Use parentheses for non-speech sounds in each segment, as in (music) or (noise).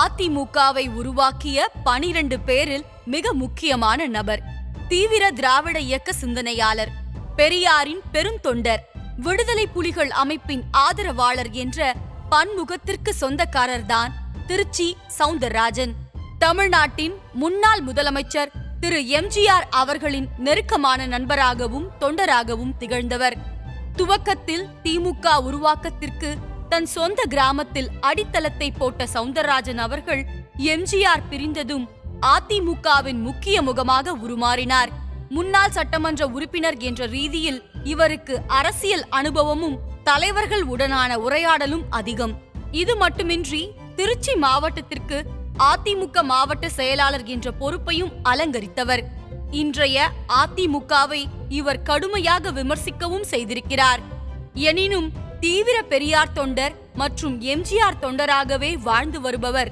அதிமுகவை உருவாக்கிய பனிரண்டு பேரில் மிக முக்கியமான நபர் தீவிர திராவிட இயக்க சிந்தனையாளர் பெரியாரின் பெருந்தொண்டர் விடுதலை புலிகள் அமைப்பின் ஆதரவாளர் என்ற பன்முகத்திற்கு சொந்தக்காரர்தான் திருச்சி சவுந்தரராஜன் தமிழ்நாட்டின் முன்னாள் முதலமைச்சர் திரு எம்ஜிஆர் அவர்களின் நெருக்கமான நண்பராகவும் தொண்டராகவும் திகழ்ந்தவர் துவக்கத்தில் திமுக உருவாக்கத்திற்கு தன் சொந்த கிராமத்தில் அடித்தளத்தை போட்ட சவுந்தரராஜன் அவர்கள் எம்ஜிஆர் பிரிந்ததும் அதிமுகவின் முக்கிய முகமாக உருமாறினார் முன்னாள் சட்டமன்ற உறுப்பினர் என்ற ரீதியில் இவருக்கு அரசியல் அனுபவமும் தலைவர்கள் உடனான உரையாடலும் அதிகம் இது மட்டுமின்றி திருச்சி மாவட்டத்திற்கு அதிமுக மாவட்ட செயலாளர் என்ற பொறுப்பையும் அலங்கரித்தவர் இன்றைய அதிமுகவை இவர் கடுமையாக விமர்சிக்கவும் செய்திருக்கிறார் எனினும் தீவிர பெரியார் தொண்டர் மற்றும் எம்ஜிஆர் தொண்டராகவே வாழ்ந்து வருபவர்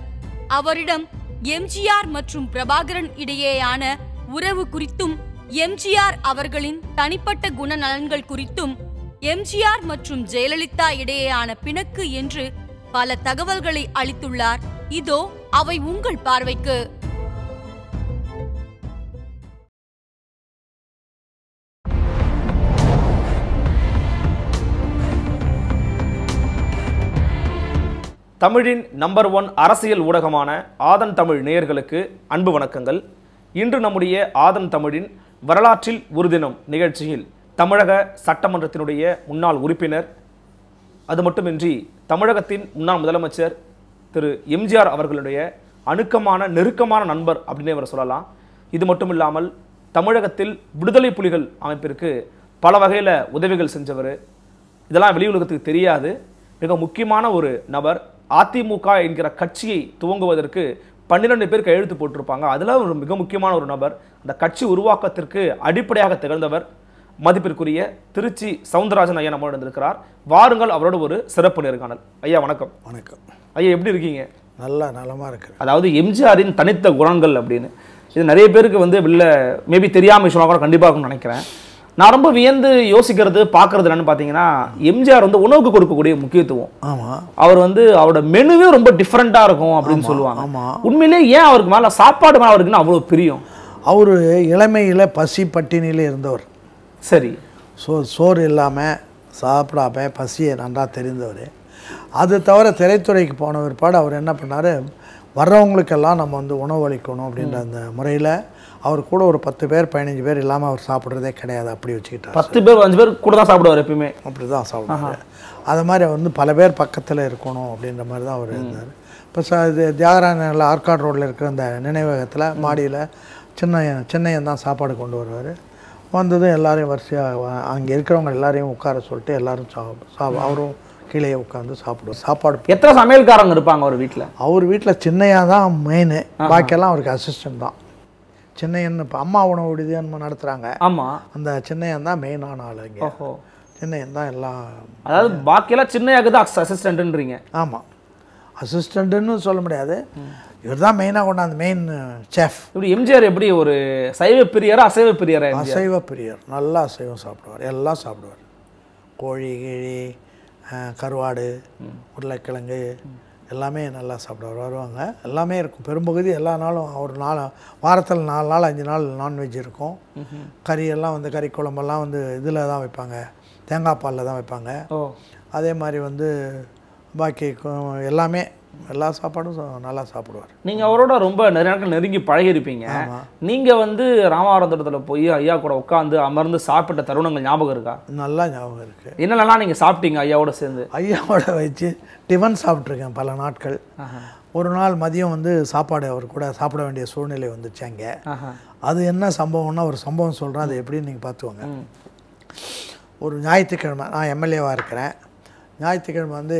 அவரிடம் எம்ஜிஆர் மற்றும் பிரபாகரன் இடையேயான உறவு குறித்தும் எம்ஜிஆர் அவர்களின் தனிப்பட்ட குணநலன்கள் குறித்தும் எம்ஜிஆர் மற்றும் ஜெயலலிதா இடையேயான பிணக்கு என்று பல தகவல்களை அளித்துள்ளார் இதோ அவை உங்கள் பார்வைக்கு தமிழின் நம்பர் ஒன் அரசியல் ஊடகமான ஆதன் தமிழ் நேயர்களுக்கு அன்பு வணக்கங்கள் இன்று நம்முடைய ஆதன் தமிழின் வரலாற்றில் ஒரு தினம் நிகழ்ச்சியில் தமிழக சட்டமன்றத்தினுடைய முன்னாள் உறுப்பினர் அது மட்டுமின்றி தமிழகத்தின் முன்னாள் முதலமைச்சர் திரு எம்ஜிஆர் அவர்களுடைய அணுக்கமான நெருக்கமான நண்பர் அப்படின்னு அவர் சொல்லலாம் இது மட்டும் இல்லாமல் தமிழகத்தில் விடுதலை புலிகள் அமைப்பிற்கு பல வகையில் உதவிகள் செஞ்சவர் இதெல்லாம் வெளியுலகத்துக்கு தெரியாது மிக முக்கியமான ஒரு நபர் அதிமுக என்கிற கட்சியை துவங்குவதற்கு பன்னிரெண்டு பேர் கையெழுத்து போட்டிருப்பாங்க அதில் ஒரு மிக முக்கியமான ஒரு நபர் அந்த கட்சி உருவாக்கத்திற்கு அடிப்படையாக திகழ்ந்தவர் மதிப்பிற்குரிய திருச்சி சவுந்தரராஜன் ஐயா நம்ம இருந்திருக்கிறார் வாருங்கள் அவரோட ஒரு சிறப்பு நேர்காணல் ஐயா வணக்கம் வணக்கம் ஐயா எப்படி இருக்கீங்க நல்லா நலமாக இருக்கு அதாவது எம்ஜிஆரின் தனித்த குணங்கள் அப்படின்னு இது நிறைய பேருக்கு வந்து வெளில மேபி தெரியாமல் சொன்னால் கூட கண்டிப்பாக நினைக்கிறேன் நான் ரொம்ப வியந்து யோசிக்கிறது பார்க்கறது என்னன்னு பார்த்தீங்கன்னா எம்ஜிஆர் வந்து உணவுக்கு கொடுக்கக்கூடிய முக்கியத்துவம் ஆமாம் அவர் வந்து அவரோட மெனுவே ரொம்ப டிஃப்ரெண்ட்டாக இருக்கும் அப்படின்னு சொல்லுவாங்க ஆமாம் உண்மையிலே ஏன் அவருக்கு மேலே சாப்பாடு மேலே அவருக்குன்னு அவ்வளோ பிரியம் அவர் இளமையில் பசி பட்டினியில் இருந்தவர் சரி சோ சோறு இல்லாமல் சாப்பிடாம பசியை நன்றாக தெரிந்தவர் அது தவிர திரைத்துறைக்கு போன பிற்பாடு அவர் என்ன பண்ணார் வர்றவங்களுக்கெல்லாம் நம்ம வந்து உணவளிக்கணும் அப்படின்ற அந்த முறையில் அவர் கூட ஒரு பத்து பேர் பதினஞ்சு பேர் இல்லாமல் அவர் சாப்பிட்றதே கிடையாது அப்படி வச்சுக்கிட்டார் பத்து பேர் அஞ்சு பேர் கூட தான் சாப்பிடுவார் எப்பயுமே அப்படி தான் சாப்பிடுவார் அது மாதிரி வந்து பல பேர் பக்கத்தில் இருக்கணும் அப்படின்ற மாதிரி தான் அவர் இருந்தார் இப்போ ச இது தியாகராஜனில் ஆற்காடு ரோட்டில் இருக்கிற அந்த நினைவகத்தில் மாடியில் சின்ன சின்னையன் தான் சாப்பாடு கொண்டு வருவார் வந்ததும் எல்லாரையும் வரிசையாக அங்கே இருக்கிறவங்க எல்லாரையும் உட்கார சொல்லிட்டு எல்லாரும் சா அவரும் கீழே உட்காந்து சாப்பிடுவோம் சாப்பாடு எத்தனை சமையல்காரங்க இருப்பாங்க அவர் வீட்டில் அவர் வீட்டில் சின்னையாக தான் மெயின் பாக்கியெல்லாம் அவருக்கு அசிஸ்டன்ட் தான் சென்னையன் இப்போ அம்மா உணவு விடுதின்னு நடத்துகிறாங்க ஆமாம் அந்த சென்னையன் தான் மெயினான ஆள் இங்கே சென்னையன் தான் எல்லாம் அதாவது பாக்கியெல்லாம் சின்னையாக தான் அசிஸ்டண்ட்டுன்றீங்க ஆமாம் அசிஸ்டண்ட்டுன்னு சொல்ல முடியாது இவர் தான் மெயினாக கொண்டாந்து மெயின் செஃப் இப்படி எம்ஜிஆர் எப்படி ஒரு சைவ பிரியரா அசைவ பிரியர் அசைவ பிரியர் நல்லா அசைவம் சாப்பிடுவார் எல்லாம் சாப்பிடுவார் கோழி கிழி கருவாடு உருளைக்கிழங்கு எல்லாமே நல்லா சாப்பிட வருவாங்க எல்லாமே இருக்கும் பெரும்பகுதி எல்லா நாளும் ஒரு நாள் வாரத்தில் நாலு நாள் அஞ்சு நாள் நான்வெஜ் இருக்கும் கறியெல்லாம் வந்து கறி குழம்பெல்லாம் வந்து இதில் தான் வைப்பாங்க தேங்காய் பாலில் தான் வைப்பாங்க அதே மாதிரி வந்து பாக்கி எல்லாமே எல்லா சாப்பாடும் நல்லா சாப்பிடுவார் நீங்கள் அவரோட ரொம்ப நிறைய நாட்கள் நெருங்கி பழகிருப்பீங்க நீங்கள் வந்து ராமாவரந்தத்தில் போய் ஐயா கூட உட்காந்து அமர்ந்து சாப்பிட்ட தருணங்கள் ஞாபகம் இருக்கா நல்லா ஞாபகம் இருக்குது என்னென்னலாம் நீங்கள் சாப்பிட்டீங்க ஐயாவோட சேர்ந்து ஐயாவோட வச்சு டிஃபன் சாப்பிட்ருக்கேன் பல நாட்கள் ஒரு நாள் மதியம் வந்து சாப்பாடு அவர் கூட சாப்பிட வேண்டிய சூழ்நிலை வந்துச்சு அங்கே அது என்ன சம்பவம்னா ஒரு சம்பவம் சொல்கிறேன் அது எப்படின்னு நீங்கள் பார்த்துக்கோங்க ஒரு ஞாயிற்றுக்கிழமை நான் எம்எல்ஏவாக இருக்கிறேன் ஞாயிற்றுக்கிழமை வந்து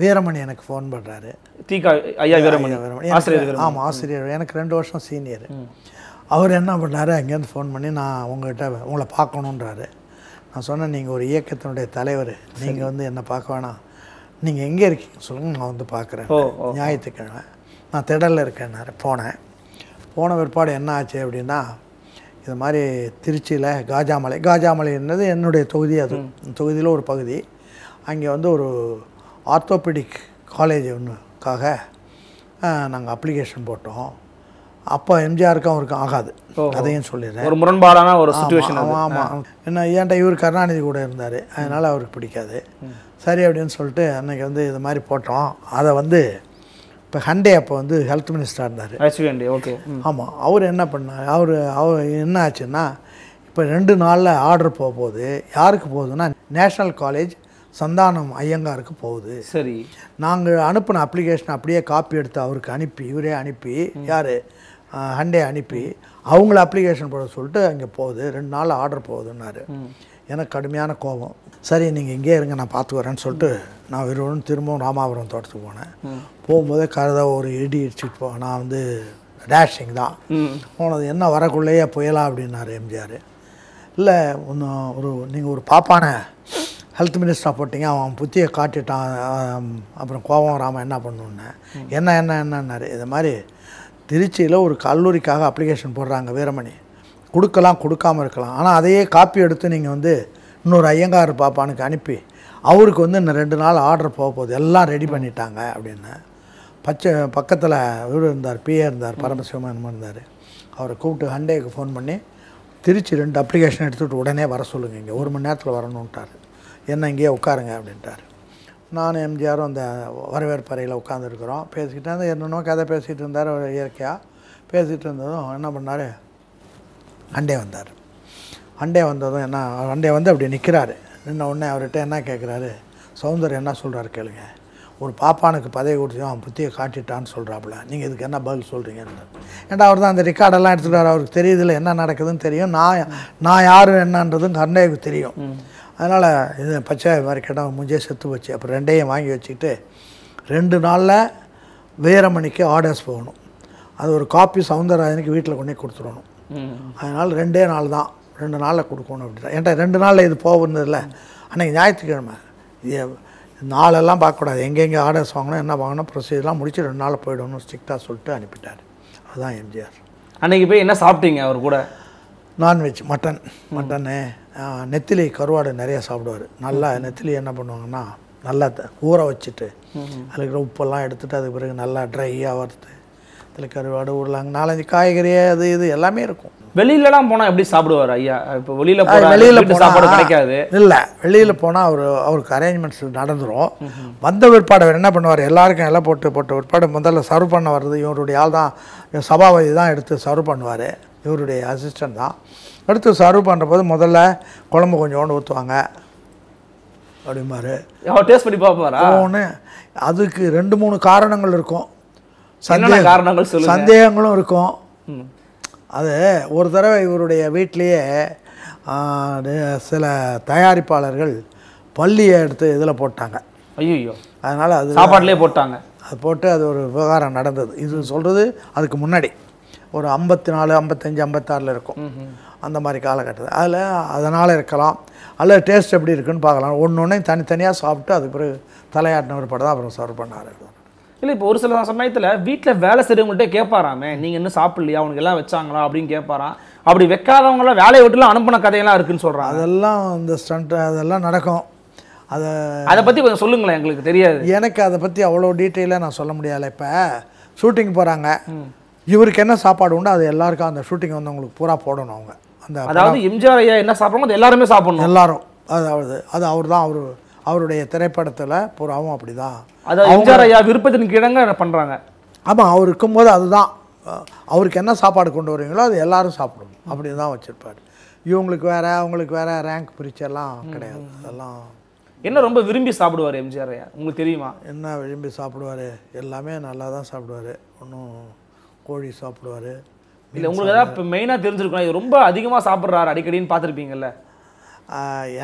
வீரமணி எனக்கு ஃபோன் பண்ணுறாரு தீகா ஐயா வீரமணி ஆசிரியர் ஆமாம் ஆசிரியர் எனக்கு ரெண்டு வருஷம் சீனியர் அவர் என்ன பண்ணார் அங்கேருந்து ஃபோன் பண்ணி நான் உங்கள்கிட்ட உங்களை பார்க்கணுன்றாரு நான் சொன்னேன் நீங்கள் ஒரு இயக்கத்தினுடைய தலைவர் நீங்கள் வந்து என்ன பார்க்க வேணாம் நீங்கள் எங்கே இருக்கீங்க சொல்லுங்கள் நான் வந்து பார்க்குறேன் ஞாயிற்றுக்கிழமை நான் திடலில் இருக்கேன்னாரு போனேன் போன பிற்பாடு என்ன ஆச்சு அப்படின்னா இது மாதிரி திருச்சியில் காஜாமலை காஜாமலைன்றது என்னுடைய தொகுதி அது தொகுதியில் ஒரு பகுதி அங்கே வந்து ஒரு ஆர்த்தோபெடிக் காலேஜ் ஒன்றுக்காக நாங்கள் அப்ளிகேஷன் போட்டோம் அப்போ எம்ஜிஆருக்கும் அவருக்கும் ஆகாது அதையும் சொல்லிடுறேன் ஒரு முரண்பாடான ஒரு சுச்சுவேஷன் ஆமாம் ஆமாம் என்ன ஏன்ட்ட இவர் கருணாநிதி கூட இருந்தார் அதனால் அவருக்கு பிடிக்காது சரி அப்படின்னு சொல்லிட்டு அன்றைக்கி வந்து இது மாதிரி போட்டோம் அதை வந்து இப்போ ஹண்டே அப்போ வந்து ஹெல்த் மினிஸ்டராக இருந்தார் ஹண்டே ஓகே ஆமாம் அவர் என்ன பண்ணார் அவர் அவர் என்ன ஆச்சுன்னா இப்போ ரெண்டு நாளில் ஆர்டர் போக போகுது யாருக்கு போகுதுன்னா நேஷ்னல் காலேஜ் சந்தானம் ஐயங்காருக்கு போகுது சரி நாங்கள் அனுப்பின அப்ளிகேஷன் அப்படியே காப்பி எடுத்து அவருக்கு அனுப்பி இவரே அனுப்பி யார் ஹண்டே அனுப்பி அவங்கள அப்ளிகேஷன் போட சொல்லிட்டு அங்கே போகுது ரெண்டு நாள் ஆர்டர் போகுதுன்னாரு எனக்கு கடுமையான கோபம் சரி நீங்கள் இங்கே இருங்க நான் பார்த்து வரேன்னு சொல்லிட்டு நான் வெறும் திரும்பவும் ராமாபுரம் தோட்டத்துக்கு போனேன் போகும்போதே கருதாக ஒரு இடி அடிச்சுட்டு போ நான் வந்து டேஷிங் தான் போனது என்ன வரக்குள்ளேயே புயலா அப்படின்னாரு எம்ஜிஆர் இல்லை ஒன்றும் ஒரு நீங்கள் ஒரு பாப்பான ஹெல்த் மினிஸ்டராக போட்டிங்க அவன் புத்தியை காட்டிட்டான் அப்புறம் கோபம் ராமன் என்ன பண்ணுன்னு என்ன என்ன என்னன்னாரு இது மாதிரி திருச்சியில் ஒரு கல்லூரிக்காக அப்ளிகேஷன் போடுறாங்க வீரமணி கொடுக்கலாம் கொடுக்காமல் இருக்கலாம் ஆனால் அதையே காப்பி எடுத்து நீங்கள் வந்து இன்னொரு ஐயங்கார் பாப்பானுக்கு அனுப்பி அவருக்கு வந்து இன்னும் ரெண்டு நாள் ஆர்டர் போக போகுது எல்லாம் ரெடி பண்ணிட்டாங்க அப்படின்னு பச்சை பக்கத்தில் இவர் இருந்தார் பிஏ இருந்தார் பரமசிவமன் இருந்தார் அவரை கூப்பிட்டு ஹண்டேக்கு ஃபோன் பண்ணி திருச்சி ரெண்டு அப்ளிகேஷன் எடுத்துகிட்டு உடனே வர சொல்லுங்கள் இங்கே ஒரு மணி நேரத்தில் வரணுன்ட்டார் என்ன இங்கேயே உட்காருங்க அப்படின்ட்டார் நான் எம்ஜிஆரும் அந்த வரவேற்பறையில் உட்காந்துருக்குறோம் பேசிக்கிட்டே இருந்தால் என்னென்னோ கதை பேசிகிட்டு இருந்தார் அவர் இயற்கையாக பேசிகிட்டு இருந்ததும் என்ன பண்ணார் அண்டே வந்தார் அண்டே வந்ததும் என்ன அண்டே வந்து அப்படி நிற்கிறாரு நின்ன உடனே அவர்கிட்ட என்ன கேட்குறாரு சௌந்தர் என்ன சொல்கிறாரு கேளுங்க ஒரு பாப்பானுக்கு பதவி கொடுத்து அவன் புத்தியை காட்டிட்டான்னு சொல்கிறாப்புல நீங்கள் இதுக்கு என்ன பதில் சொல்கிறீங்கன்னு ஏன்டா அவர் தான் அந்த ரெக்கார்டெல்லாம் எடுத்துகிட்டு வர அவருக்கு தெரியுதில்ல என்ன நடக்குதுன்னு தெரியும் நான் நான் யார் என்னன்றதும் கருணைக்கு தெரியும் அதனால் இது பச்சை மாதிரி கேட்டால் முஞ்சே செத்து வச்சு அப்புறம் ரெண்டையும் வாங்கி வச்சுக்கிட்டு ரெண்டு நாளில் வீரமணிக்கு ஆர்டர்ஸ் போகணும் அது ஒரு காப்பி சவுந்தரராஜனுக்கு வீட்டில் கொண்டே கொடுத்துடணும் அதனால் ரெண்டே நாள் தான் ரெண்டு நாளில் கொடுக்கணும் அப்படின்னா ஏன்டா ரெண்டு நாளில் இது இல்லை அன்றைக்கி ஞாயிற்றுக்கிழமை நாளெல்லாம் பார்க்கக்கூடாது எங்கெங்கே ஆர்டர்ஸ் வாங்கணும் என்ன வாங்கணும் ப்ரொசீஜர்லாம் முடிச்சு ரெண்டு நாளில் போயிடணும் ஸ்ட்ரிக்டாக சொல்லிட்டு அனுப்பிட்டார் அதுதான் எம்ஜிஆர் அன்றைக்கி போய் என்ன சாப்பிட்டீங்க அவர் கூட நான்வெஜ் மட்டன் மட்டனு நெத்திலி கருவாடு நிறையா சாப்பிடுவார் நல்லா நெத்திலி என்ன பண்ணுவாங்கன்னா நல்லா ஊற வச்சுட்டு அதுக்கு உப்பெல்லாம் எடுத்துகிட்டு அதுக்கு பிறகு நல்லா ட்ரையாக வறுத்து இதில் கருவாடு உருளாங்க நாலஞ்சு காய்கறி அது இது எல்லாமே இருக்கும் வெளியிலலாம் போனால் எப்படி சாப்பிடுவார் ஐயா இப்போ வெளியில் போனால் வெளியில் போனால் சாப்பாடு கிடைக்காது இல்லை வெளியில் போனால் அவர் அவருக்கு அரேஞ்ச்மெண்ட்ஸ் நடந்துடும் வந்த விற்பாடு என்ன பண்ணுவார் எல்லாருக்கும் எல்லாம் போட்டு போட்டு விற்பாடு முதல்ல சர்வ் பண்ண வர்றது இவருடைய ஆள் தான் சபாபதி தான் எடுத்து சர்வ் பண்ணுவார் இவருடைய அசிஸ்டன்ட் தான் எடுத்து சர்வ் பண்ணுறபோது முதல்ல குழம்பு கொஞ்சம் கொஞ்சோண்டு ஊற்றுவாங்க அப்படிம்பாரு டேஸ்ட் பண்ணி பார்ப்பாரா ஒன்று அதுக்கு ரெண்டு மூணு காரணங்கள் இருக்கும் சந்தேக காரணங்கள் சந்தேகங்களும் இருக்கும் அது ஒரு தடவை இவருடைய வீட்லேயே சில தயாரிப்பாளர்கள் பள்ளியை எடுத்து இதில் போட்டாங்க ஐயோ அதனால் அது சாப்பாட்டிலே போட்டாங்க அது போட்டு அது ஒரு விவகாரம் நடந்தது இது சொல்கிறது அதுக்கு முன்னாடி ஒரு ஐம்பத்தி நாலு ஐம்பத்தஞ்சு ஐம்பத்தாறில் இருக்கும் அந்த மாதிரி காலகட்டத்தில் அதில் அதனால் இருக்கலாம் அல்லது டேஸ்ட் எப்படி இருக்குன்னு பார்க்கலாம் ஒன்று ஒன்றையும் தனித்தனியாக சாப்பிட்டு அதுக்கு பிறகு தலையாட்டினவர் படம் தான் அப்புறம் சர்வ் பண்ணார் இல்லை இப்போ ஒரு சில சமயத்தில் வீட்டில் வேலை செய்கிறவங்கள்ட்ட கேட்பாராமே நீங்கள் இன்னும் சாப்பிட்லையா அவனுக்கு எல்லாம் வச்சாங்களா அப்படின்னு கேட்பாரான் அப்படி வைக்காதவங்களாம் வேலையை விட்டுலாம் அனுப்பின கதையெல்லாம் இருக்குன்னு சொல்கிறான் அதெல்லாம் இந்த ஸ்டண்ட் அதெல்லாம் நடக்கும் அதை அதை பற்றி கொஞ்சம் சொல்லுங்களேன் எங்களுக்கு தெரியாது எனக்கு அதை பற்றி அவ்வளோ டீட்டெயிலாக நான் சொல்ல முடியலை இப்போ ஷூட்டிங் போகிறாங்க இவருக்கு என்ன சாப்பாடு உண்டு அது எல்லாருக்கும் அந்த ஷூட்டிங் அவங்களுக்கு பூரா போடணும் அவங்க அந்த அதாவது எம்ஜிஆர் ஐயா என்ன சாப்பிட்றோமோ அது எல்லாருமே சாப்பிடணும் எல்லாரும் அதாவது அது அவர் தான் அவர் அவருடைய திரைப்படத்தில் பூராவும் அப்படி தான் அதாவது எம்ஜிஆர் ஐயா விருப்பத்தின் கிடங்க பண்ணுறாங்க ஆமாம் அவர் இருக்கும்போது அதுதான் அவருக்கு என்ன சாப்பாடு கொண்டு வரீங்களோ அது எல்லாரும் சாப்பிடும் அப்படி தான் வச்சுருப்பார் இவங்களுக்கு வேறு அவங்களுக்கு வேறு ரேங்க் பிரிச்செல்லாம் கிடையாது அதெல்லாம் என்ன ரொம்ப விரும்பி சாப்பிடுவார் எம்ஜிஆர் ஐயா உங்களுக்கு தெரியுமா என்ன விரும்பி சாப்பிடுவார் எல்லாமே நல்லா தான் சாப்பிடுவார் ஒன்றும் கோழி சாப்பிடுவார் இல்லை உங்களுக்கு ஏதாவது இப்போ மெயினாக தெரிஞ்சிருக்கணும் இது ரொம்ப அதிகமாக சாப்பிட்றாரு அடிக்கடின்னு பார்த்துருப்பீங்கல்ல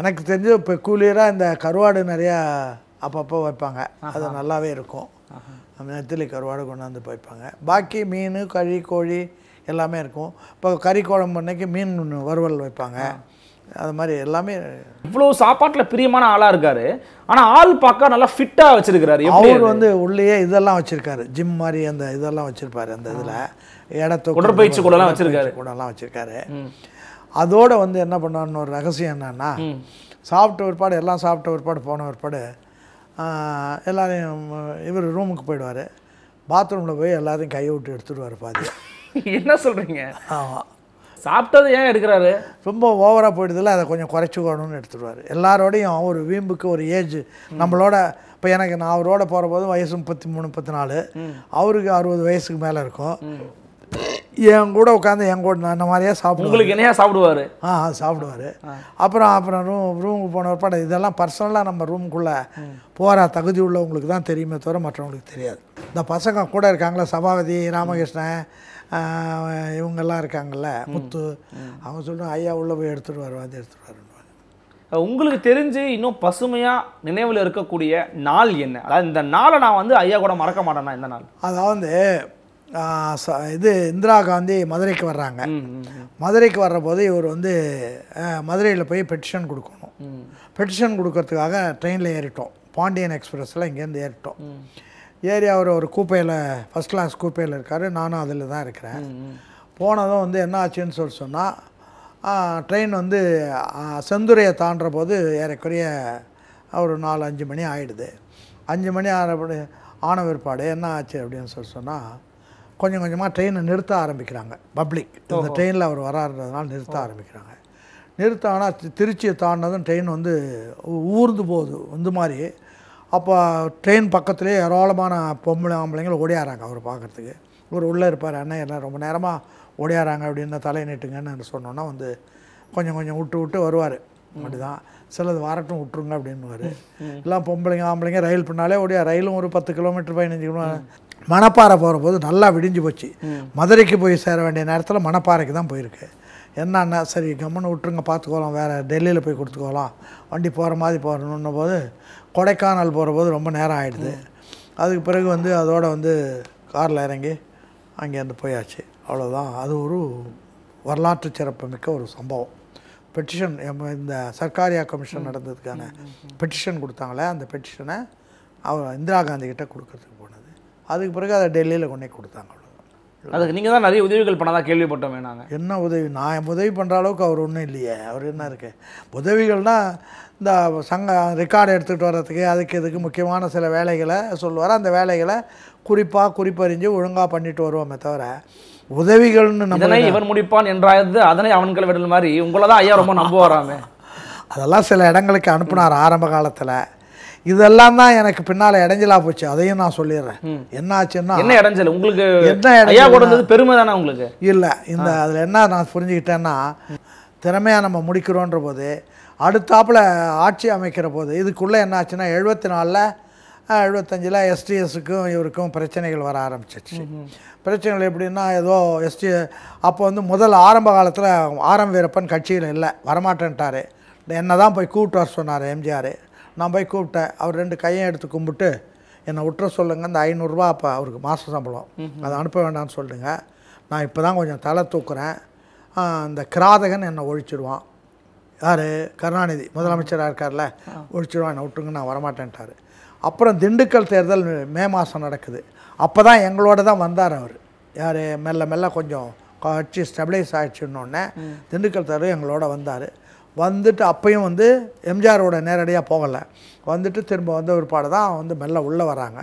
எனக்கு தெரிஞ்சு இப்போ கூலியராக இந்த கருவாடு நிறையா அப்பப்போ வைப்பாங்க அது நல்லாவே இருக்கும் நெத்திலி கருவாடு கொண்டாந்து போய்ப்பாங்க பாக்கி மீன் கறி கோழி எல்லாமே இருக்கும் இப்போ கறி குழம்பு அன்னைக்கு மீன் வறுவல் வைப்பாங்க அது மாதிரி எல்லாமே இவ்வளோ சாப்பாட்டில் பிரியமான ஆளாக இருக்காரு ஆனால் ஆள் பார்க்க நல்லா ஃபிட்டாக வச்சுருக்கிறாரு அவர் வந்து உள்ளேயே இதெல்லாம் வச்சுருக்காரு ஜிம் மாதிரி அந்த இதெல்லாம் வச்சுருப்பாரு அந்த இதில் இடத்து உடற்பயிற்சி கூடலாம் வச்சுருக்காரு கூடலாம் வச்சுருக்காரு அதோடு வந்து என்ன பண்ணான்னு ஒரு ரகசியம் என்னன்னா சாப்பிட்ட ஒருபாடு எல்லாம் சாப்பிட்ட ஒருபாடு போன ஒருபாடு எல்லோரையும் இவர் ரூமுக்கு போயிடுவார் பாத்ரூமில் போய் எல்லாரையும் கையை விட்டு எடுத்துடுவார் பாதி (laughs) என்ன சொல்கிறீங்க ஆமாம் சாப்பிட்டது ஏன் எடுக்கிறாரு ரொம்ப ஓவராக போயிடுதில்ல அதை கொஞ்சம் குறைச்சிக்கணும்னு எடுத்துடுவார் எல்லாரோடையும் ஒரு வீம்புக்கு ஒரு ஏஜ் நம்மளோட இப்போ எனக்கு நான் அவரோட போகிற போது வயசு முப்பத்தி மூணு முப்பத்தி நாலு அவருக்கு அறுபது வயசுக்கு மேலே இருக்கும் என் கூட உட்காந்து என் கூட நான் இந்த மாதிரியே சாப்பிடுவோம் உங்களுக்கு என்னையா சாப்பிடுவார் ஆ சாப்பிடுவார் அப்புறம் அப்புறம் ரூம் ரூமுக்கு போன ஒருப்பாடு இதெல்லாம் பர்சனலாக நம்ம ரூமுக்குள்ளே போகிற தகுதி உள்ளவங்களுக்கு தான் தெரியுமே தவிர மற்றவங்களுக்கு தெரியாது இந்த பசங்க கூட இருக்காங்களே சபாபதி ராமகிருஷ்ணன் இவங்கெல்லாம் இருக்காங்கல்ல முத்து அவங்க சொல்லுவாங்க ஐயா உள்ளே போய் எடுத்துகிட்டு வருவா அது எடுத்துகிட்டு வருவாங்க உங்களுக்கு தெரிஞ்சு இன்னும் பசுமையாக நினைவில் இருக்கக்கூடிய நாள் என்ன அதாவது இந்த நாளை நான் வந்து ஐயா கூட மறக்க மாட்டேன்னா இந்த நாள் அதாவது இது இந்திரா காந்தி மதுரைக்கு வர்றாங்க மதுரைக்கு வர்றபோது இவர் வந்து மதுரையில் போய் பெட்டிஷன் கொடுக்கணும் பெட்டிஷன் கொடுக்கறதுக்காக ட்ரெயினில் ஏறிட்டோம் பாண்டியன் எக்ஸ்பிரஸில் இங்கேருந்து ஏறிட்டோம் ஏறி அவர் ஒரு கூப்பையில் ஃபஸ்ட் கிளாஸ் கூப்பையில் இருக்கார் நானும் அதில் தான் இருக்கிறேன் போனதும் வந்து என்ன ஆச்சுன்னு சொல்லி சொன்னால் ட்ரெயின் வந்து செந்துரையை தாண்டுற போது ஏறக்குறைய ஒரு நாலு அஞ்சு மணி ஆகிடுது அஞ்சு மணி ஆன ஆன பிற்பாடு என்ன ஆச்சு அப்படின்னு சொல்லி சொன்னால் கொஞ்சம் கொஞ்சமாக ட்ரெயினை நிறுத்த ஆரம்பிக்கிறாங்க பப்ளிக் இந்த ட்ரெயினில் அவர் வராருன்றதுனால நிறுத்த ஆரம்பிக்கிறாங்க நிறுத்த ஆனால் திருச்சியை தாண்டினதும் ட்ரெயின் வந்து ஊர்ந்து போகுது வந்து மாதிரி அப்போ ட்ரெயின் பக்கத்துலேயே ஏராளமான பொம்பளை ஆம்பளைங்கள் ஓடியாராங்க அவர் பார்க்குறதுக்கு இவர் உள்ளே இருப்பார் அண்ணன் எல்லாம் ரொம்ப நேரமாக ஓடியாராங்க அப்படின்னு தலை நீட்டுங்கன்னு சொன்னோன்னா வந்து கொஞ்சம் கொஞ்சம் விட்டு விட்டு வருவார் அப்படிதான் சிலது வாரட்டும் விட்டுருங்க அப்படின்னுவார் எல்லாம் பொம்பளைங்க ஆம்பளைங்க ரயில் பின்னாலே ஓடியா ரயிலும் ஒரு பத்து கிலோமீட்டர் பதினஞ்சு கிலோ மணப்பாறை போகிற போது நல்லா விடிஞ்சு போச்சு மதுரைக்கு போய் சேர வேண்டிய நேரத்தில் மணப்பாறைக்கு தான் போயிருக்கு என்னென்னா சரி கம்மன் விட்டுருங்க பார்த்துக்கோலாம் வேறு டெல்லியில் போய் கொடுத்துக்கோலாம் வண்டி போகிற மாதிரி போகணுன்னும் போது கொடைக்கானல் போகிற போது ரொம்ப நேரம் ஆகிடுது அதுக்கு பிறகு வந்து அதோடு வந்து காரில் இறங்கி அங்கேருந்து போயாச்சு அவ்வளோதான் அது ஒரு வரலாற்று சிறப்புமிக்க ஒரு சம்பவம் பெட்டிஷன் இந்த சர்க்காரியா கமிஷன் நடந்ததுக்கான பெட்டிஷன் கொடுத்தாங்களே அந்த பெட்டிஷனை அவர் இந்திரா காந்தி கிட்டே கொடுக்கறதுக்கு போனது அதுக்கு பிறகு அதை டெல்லியில் கொண்டே கொடுத்தாங்க அதுக்கு நீங்கள் தான் நிறைய உதவிகள் பண்ணாதான் கேள்விப்பட்டோமே நாங்கள் என்ன உதவி நான் உதவி பண்ணுற அளவுக்கு அவர் ஒன்றும் இல்லையே அவர் என்ன இருக்குது உதவிகள்னால் இந்த சங்க ரெக்கார்டு எடுத்துகிட்டு வர்றதுக்கு அதுக்கு இதுக்கு முக்கியமான சில வேலைகளை சொல்லுவார் அந்த வேலைகளை குறிப்பாக குறிப்பறிஞ்சு ஒழுங்காக பண்ணிட்டு வருவோமே தவிர உதவிகள்னு நம்ம இவன் முடிப்பான் என்றாயது அதனை அவன்கள் விடல் மாதிரி உங்களை தான் ஐயா ரொம்ப நம்ப (laughs) அதெல்லாம் சில இடங்களுக்கு அனுப்புனார் ஆரம்ப காலத்தில் இதெல்லாம் தான் எனக்கு பின்னால் இடைஞ்சலா போச்சு அதையும் நான் சொல்லிடுறேன் என்ன ஆச்சுன்னா என்ன இடைஞ்சல் உங்களுக்கு என்ன இடைஞ்சல் பெருமை தானே உங்களுக்கு இல்லை இந்த அதில் என்ன நான் புரிஞ்சுக்கிட்டேன்னா திறமையாக நம்ம முடிக்கிறோன்ற போது அடுத்தாப்பில் ஆட்சி அமைக்கிற போது இதுக்குள்ளே என்ன ஆச்சுன்னா எழுபத்தி நாலில் எழுபத்தஞ்சில் எஸ்டிஎஸுக்கும் இவருக்கும் பிரச்சனைகள் வர ஆரம்பிச்சிச்சு பிரச்சனைகள் எப்படின்னா ஏதோ எஸ்டி அப்போ வந்து முதல் ஆரம்ப காலத்தில் ஆரம்ப வீரப்பன் கட்சியில் இல்லை வரமாட்டேன்ட்டார் என்ன தான் போய் கூப்பிட்டு வர சொன்னார் எம்ஜிஆர் நான் போய் கூப்பிட்டேன் அவர் ரெண்டு கையை எடுத்து கும்பிட்டு என்னை விட்டுற சொல்லுங்கள் அந்த ஐநூறுரூவா அப்போ அவருக்கு மாத சம்பளம் அதை அனுப்ப வேண்டாம்னு சொல்லுங்க நான் இப்போ தான் கொஞ்சம் தலை தூக்குறேன் இந்த கிராதகன் என்னை ஒழிச்சிடுவான் யார் கருணாநிதி முதலமைச்சராக இருக்கார்ல ஒழிச்சிடுவான் என்னை விட்டுருங்க நான் வரமாட்டேன்ட்டார் அப்புறம் திண்டுக்கல் தேர்தல் மே மாதம் நடக்குது அப்போ தான் எங்களோட தான் வந்தார் அவர் யார் மெல்ல மெல்ல கொஞ்சம் கட்சி ஸ்டெபிளைஸ் ஆகிடுச்சுன்னொடனே திண்டுக்கல் தேர்தல் எங்களோட வந்தார் வந்துட்டு அப்பையும் வந்து எம்ஜிஆரோட நேரடியாக போகலை வந்துட்டு திரும்ப வந்த ஒரு பாடு தான் வந்து மெல்ல உள்ளே வராங்க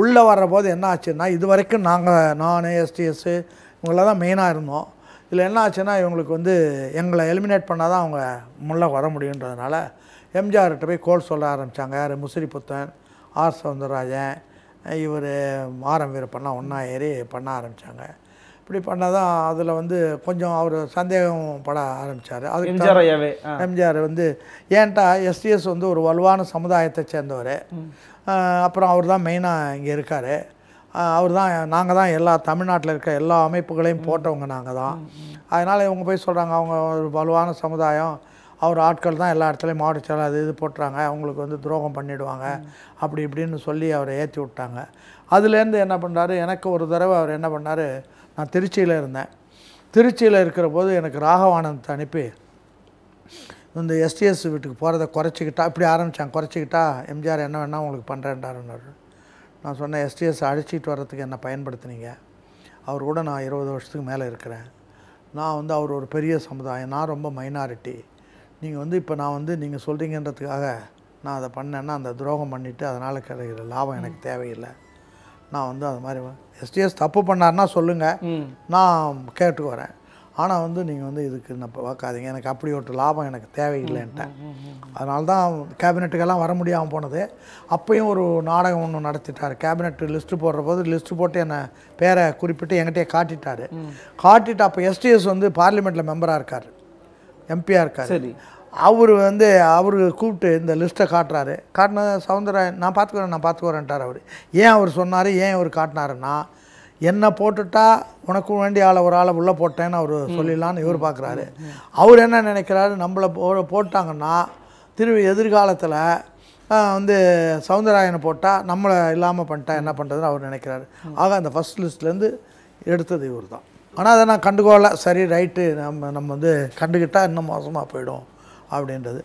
உள்ளே வர்றபோது என்ன ஆச்சுன்னா இது வரைக்கும் நாங்கள் நான் எஸ்டிஎஸ்ஸு இவங்கள தான் மெயினாக இருந்தோம் இதில் என்ன ஆச்சுன்னா இவங்களுக்கு வந்து எங்களை எலிமினேட் பண்ணால் தான் அவங்க முள்ளே வர முடியுன்றதுனால எம்ஜிஆர்கிட்ட போய் கோல் சொல்ல ஆரம்பித்தாங்க யார் முசிறி புத்தன் ஆர் சவுந்தரராஜன் இவர் ஆரம் வீரப்பண்ணா ஒன்றா ஏறி பண்ண ஆரம்பித்தாங்க இப்படி பண்ணால் தான் அதில் வந்து கொஞ்சம் அவர் சந்தேகம் பட ஆரம்பித்தார் அது எம்ஜிஆர் எம்ஜிஆர் வந்து ஏன்ட்டா எஸ்டிஎஸ் வந்து ஒரு வலுவான சமுதாயத்தை சேர்ந்தவர் அப்புறம் அவர் தான் மெயினாக இங்கே இருக்கார் அவர் தான் நாங்கள் தான் எல்லா தமிழ்நாட்டில் இருக்க எல்லா அமைப்புகளையும் போட்டவங்க நாங்கள் தான் அதனால் இவங்க போய் சொல்கிறாங்க அவங்க ஒரு வலுவான சமுதாயம் அவர் ஆட்கள் தான் எல்லா இடத்துலையும் மாவட்ட அது இது போட்டுறாங்க அவங்களுக்கு வந்து துரோகம் பண்ணிவிடுவாங்க அப்படி இப்படின்னு சொல்லி அவரை ஏற்றி விட்டாங்க அதுலேருந்து என்ன பண்ணுறாரு எனக்கு ஒரு தடவை அவர் என்ன பண்ணார் நான் திருச்சியில் இருந்தேன் திருச்சியில் இருக்கிற போது எனக்கு ராகவானந்த் அனுப்பி இந்த எஸ்டிஎஸ் வீட்டுக்கு போகிறத குறைச்சிக்கிட்டா இப்படி ஆரம்பித்தாங்க குறைச்சிக்கிட்டா எம்ஜிஆர் என்ன வேணால் உங்களுக்கு பண்ணுறேன்டாருன்னாரு நான் சொன்னேன் எஸ்டிஎஸ் அழைச்சிட்டு வர்றதுக்கு என்ன பயன்படுத்தினீங்க அவர் கூட நான் இருபது வருஷத்துக்கு மேலே இருக்கிறேன் நான் வந்து அவர் ஒரு பெரிய சமுதாயம் நான் ரொம்ப மைனாரிட்டி நீங்கள் வந்து இப்போ நான் வந்து நீங்கள் சொல்கிறீங்கன்றதுக்காக நான் அதை பண்ணேன்னா அந்த துரோகம் பண்ணிவிட்டு அதனால் கிடைக்கிற லாபம் எனக்கு தேவையில்லை நான் வந்து அது மாதிரி எஸ்டிஎஸ் தப்பு பண்ணார்னா சொல்லுங்கள் நான் கேட்டுக்கு வரேன் ஆனால் வந்து நீங்கள் வந்து இதுக்கு நான் பார்க்காதீங்க எனக்கு அப்படி ஒரு லாபம் எனக்கு தேவையில்லைன்ட்டேன் அதனால தான் கேபினெட்டுக்கெல்லாம் வர முடியாமல் போனது அப்பையும் ஒரு நாடகம் ஒன்று நடத்திட்டார் கேபினெட் லிஸ்ட்டு போடுற போது லிஸ்ட்டு போட்டு என்னை பேரை குறிப்பிட்டு என்கிட்டயே காட்டிட்டார் காட்டிட்டு அப்போ எஸ்டிஎஸ் வந்து பார்லிமெண்ட்டில் மெம்பராக இருக்கார் எம்பியாக இருக்கார் அவர் வந்து அவர் கூப்பிட்டு இந்த லிஸ்ட்டை காட்டுறாரு காட்டின சவுந்தரராயன் நான் பார்த்துக்குறேன் நான் பார்த்துக்குறேன்ட்டார் அவர் ஏன் அவர் சொன்னார் ஏன் அவர் காட்டினாருன்னா என்னை போட்டுட்டா உனக்கும் வேண்டிய ஆளை ஒரு ஆளை உள்ளே போட்டேன்னு அவர் சொல்லிடலான்னு இவர் பார்க்குறாரு அவர் என்ன நினைக்கிறாரு நம்மளை போ போட்டாங்கன்னா திரும்பி எதிர்காலத்தில் வந்து சவுந்தரராயனை போட்டால் நம்மளை இல்லாமல் பண்ணிட்டா என்ன பண்ணுறதுன்னு அவர் நினைக்கிறாரு ஆக அந்த ஃபஸ்ட் லிஸ்ட்லேருந்து எடுத்தது இவர் தான் ஆனால் அதை நான் கண்டுகோலை சரி ரைட்டு நம்ம நம்ம வந்து கண்டுக்கிட்டால் இன்னும் மோசமாக போயிடும் அப்படின்றது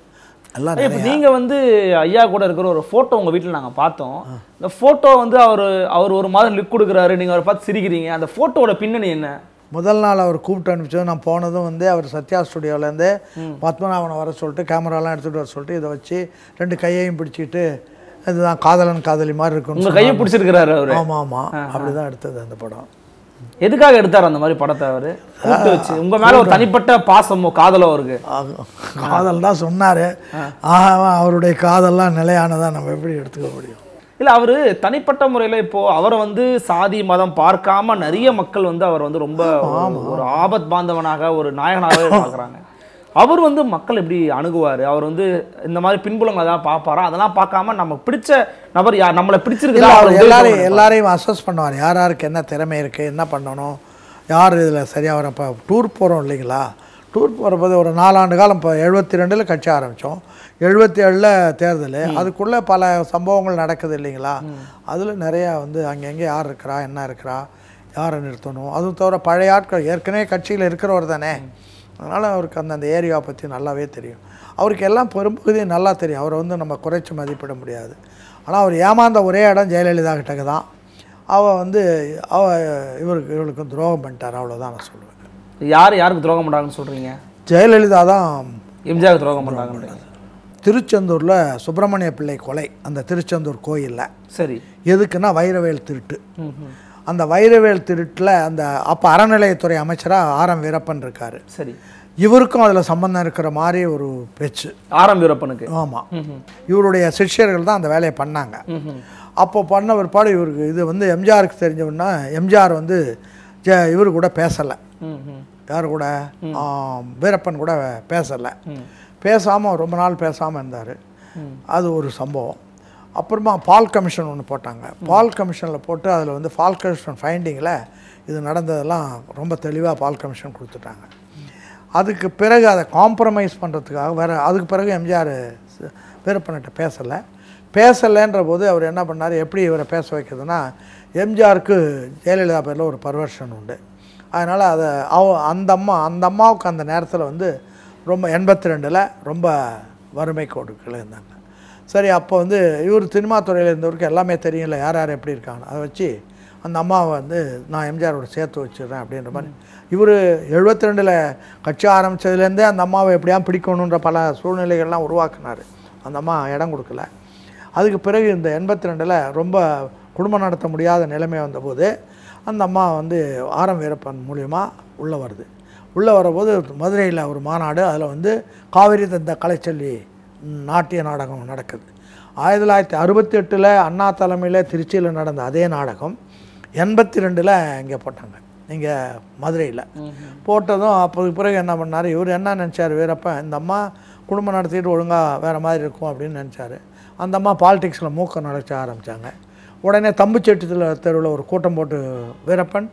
எல்லாம் இப்போ நீங்கள் வந்து ஐயா கூட இருக்கிற ஒரு ஃபோட்டோ உங்கள் வீட்டில் நாங்கள் பார்த்தோம் இந்த ஃபோட்டோ வந்து அவர் அவர் ஒரு மாதம் லிக் கொடுக்குறாரு நீங்கள் அவரை பார்த்து சிரிக்கிறீங்க அந்த ஃபோட்டோவோட பின்னணி என்ன முதல் நாள் அவர் கூப்பிட்டு அனுப்பிச்சது நான் போனதும் வந்து அவர் சத்யா ஸ்டுடியோவிலேருந்து பத்மநாபனை வர சொல்லிட்டு கேமராலாம் எடுத்துகிட்டு வர சொல்லிட்டு இதை வச்சு ரெண்டு கையையும் பிடிச்சிக்கிட்டு இதுதான் காதலன் காதலி மாதிரி இருக்கும் கையை பிடிச்சிருக்கிறாரு அவர் ஆமாம் ஆமாம் அப்படி தான் எடுத்தது அந்த படம் எதுக்காக எடுத்தார் அந்த மாதிரி படத்தை அவர் வச்சு உங்கள் மேலே ஒரு தனிப்பட்ட பாசமோ காதலோ இருக்கு காதல் தான் சொன்னார் ஆக அவருடைய காதல்லாம் நிலையானதாக நம்ம எப்படி எடுத்துக்க முடியும் இல்லை அவர் தனிப்பட்ட முறையில் இப்போது அவரை வந்து சாதி மதம் பார்க்காம நிறைய மக்கள் வந்து அவர் வந்து ரொம்ப ஒரு ஆபத் பாந்தவனாக ஒரு நாயகனாகவே (laughs) பார்க்குறாங்க அவர் வந்து மக்கள் எப்படி அணுகுவார் அவர் வந்து இந்த மாதிரி பின்புலங்களை தான் பார்ப்பாரா அதெல்லாம் பார்க்காம நம்ம பிடிச்ச நபர் யார் நம்மளை பிடிச்சிருக்கு அவர் எல்லாரையும் எல்லாரையும் அசஸ் பண்ணுவார் யார் யாருக்கு என்ன திறமை இருக்குது என்ன பண்ணணும் யார் இதில் சரியாக வர இப்போ டூர் போகிறோம் இல்லைங்களா டூர் போகிறபோது ஒரு நாலாண்டு காலம் இப்போ எழுபத்தி ரெண்டில் கட்சி ஆரம்பித்தோம் எழுபத்தி ஏழில் தேர்தல் அதுக்குள்ளே பல சம்பவங்கள் நடக்குது இல்லைங்களா அதில் நிறையா வந்து அங்கங்கே யார் இருக்கிறா என்ன இருக்கிறா யாரை நிறுத்தணும் அதுவும் தவிர பழைய ஆட்கள் ஏற்கனவே கட்சியில் இருக்கிறவர் தானே அதனால் அவருக்கு அந்த அந்த ஏரியாவை பற்றி நல்லாவே தெரியும் அவருக்கு எல்லாம் பெரும்பகுதியும் நல்லா தெரியும் அவரை வந்து நம்ம குறைச்சி மதிப்பிட முடியாது ஆனால் அவர் ஏமாந்த ஒரே இடம் ஜெயலலிதா கிட்டக்கு தான் அவள் வந்து அவ இவருக்கு இவளுக்கு துரோகம் பண்ணிட்டார் அவ்வளோதான் நான் சொல்லுவேன் யார் யாருக்கு துரோகம் பண்ணுறாங்கன்னு சொல்கிறீங்க ஜெயலலிதா தான் எம்ஜிஆர் துரோகம் பண்ணுறாங்க திருச்செந்தூரில் சுப்பிரமணிய பிள்ளை கொலை அந்த திருச்செந்தூர் கோயிலில் சரி எதுக்குன்னா வைரவேல் திருட்டு அந்த வைரவேல் திருட்டில் அந்த அப்போ அறநிலையத்துறை அமைச்சராக ஆர் எம் வீரப்பன் இருக்கார் சரி இவருக்கும் அதில் சம்மந்தம் இருக்கிற மாதிரி ஒரு பேச்சு ஆரம் வீரப்பனுக்கு ஆமாம் இவருடைய சிஷ்யர்கள் தான் அந்த வேலையை பண்ணாங்க அப்போ பண்ண பிற்பாடு இவருக்கு இது வந்து எம்ஜிஆருக்கு தெரிஞ்சவுடனே எம்ஜிஆர் வந்து ஜ இவர் கூட பேசலை யார் கூட வீரப்பன் கூட பேசலை பேசாமல் ரொம்ப நாள் பேசாமல் இருந்தார் அது ஒரு சம்பவம் அப்புறமா பால் கமிஷன் ஒன்று போட்டாங்க பால் கமிஷனில் போட்டு அதில் வந்து பால் கமிஷன் ஃபைண்டிங்கில் இது நடந்ததெல்லாம் ரொம்ப தெளிவாக பால் கமிஷன் கொடுத்துட்டாங்க அதுக்கு பிறகு அதை காம்ப்ரமைஸ் பண்ணுறதுக்காக வேறு அதுக்கு பிறகு எம்ஜிஆர் வீரப்பன்கிட்ட பேசலை பேசலைன்ற போது அவர் என்ன பண்ணார் எப்படி இவரை பேச வைக்கிறதுனா எம்ஜிஆருக்கு ஜெயலலிதா பேரில் ஒரு பர்வர்ஷன் உண்டு அதனால் அதை அவ அந்த அம்மா அந்த அம்மாவுக்கு அந்த நேரத்தில் வந்து ரொம்ப எண்பத்தி ரெண்டில் ரொம்ப வறுமை கோடுகள் இருந்தாங்க சரி அப்போ வந்து இவர் சினிமா துறையில் இருந்தவருக்கு எல்லாமே தெரியல யார் யார் எப்படி இருக்காங்க அதை வச்சு அந்த அம்மாவை வந்து நான் எம்ஜிஆரோட சேர்த்து வச்சிடுறேன் அப்படின்ற மாதிரி இவர் எழுபத்தி ரெண்டில் கட்சி ஆரம்பித்ததுலேருந்தே அந்த அம்மாவை எப்படியா பிடிக்கணுன்ற பல சூழ்நிலைகள்லாம் உருவாக்குனார் அந்த அம்மா இடம் கொடுக்கல அதுக்கு பிறகு இந்த எண்பத்தி ரெண்டில் ரொம்ப குடும்பம் நடத்த முடியாத நிலைமை வந்தபோது அந்த அம்மா வந்து ஆரம் வீரப்பன் மூலியமாக உள்ளே வருது உள்ளே வரபோது மதுரையில் ஒரு மாநாடு அதில் வந்து காவிரி தந்த கலைச்சொல்லி நாட்டிய நாடகம் நடக்குது ஆயிரத்தி தொள்ளாயிரத்தி அறுபத்தி எட்டில் அண்ணா தலைமையில் திருச்சியில் நடந்த அதே நாடகம் எண்பத்தி ரெண்டில் இங்கே போட்டாங்க இங்கே மதுரையில் போட்டதும் அப்போ பிறகு என்ன பண்ணார் இவர் என்ன நினச்சார் வீரப்பன் இந்த அம்மா குடும்பம் நடத்திட்டு ஒழுங்காக வேறு மாதிரி இருக்கும் அப்படின்னு நினச்சார் அந்த அம்மா பாலிடிக்ஸில் மூக்கம் நடச்ச ஆரம்பித்தாங்க உடனே தம்புச்செட்டித்தில் தெருவில் ஒரு கூட்டம் போட்டு வீரப்பன்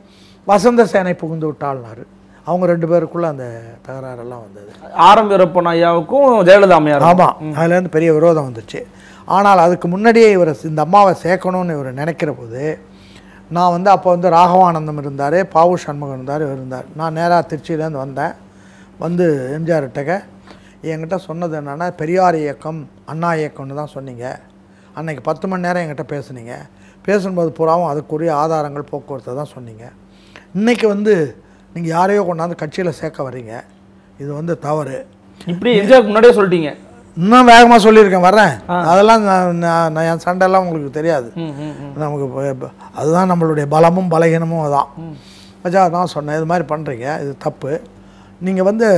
வசந்த சேனை புகுந்து விட்டாள்னாரு அவங்க ரெண்டு பேருக்குள்ளே அந்த தகராறெல்லாம் வந்தது ஆரம் வீரப்பன் ஐயாவுக்கும் ஜெயலலிதா அம்மையார் ஆமாம் அதுலேருந்து பெரிய விரோதம் வந்துச்சு ஆனால் அதுக்கு முன்னாடியே இவர் இந்த அம்மாவை சேர்க்கணும்னு இவர் நினைக்கிற போது நான் வந்து அப்போ வந்து ராகவானந்தம் இருந்தார் பாவு சண்முகம் இருந்தார் இவர் இருந்தார் நான் நேராக திருச்சியிலேருந்து வந்தேன் வந்து எம்ஜிஆர்கிட்டக்க என்கிட்ட சொன்னது என்னென்னா பெரியார் இயக்கம் அண்ணா இயக்கம்னு தான் சொன்னீங்க அன்றைக்கி பத்து மணி நேரம் என்கிட்ட பேசுனீங்க பேசும்போது பூராவும் அதுக்குரிய ஆதாரங்கள் போக்குவரத்தை தான் சொன்னீங்க இன்றைக்கி வந்து நீங்கள் யாரையோ கொண்டாந்து கட்சியில் சேர்க்க வரீங்க இது வந்து தவறு இப்படி முன்னாடியே சொல்லிட்டீங்க இன்னும் வேகமாக சொல்லியிருக்கேன் வரேன் அதெல்லாம் நான் நான் என் சண்டைலாம் உங்களுக்கு தெரியாது நமக்கு அதுதான் நம்மளுடைய பலமும் பலகீனமும் அதான் மச்சா நான் சொன்னேன் இது மாதிரி பண்ணுறீங்க இது தப்பு நீங்கள் வந்து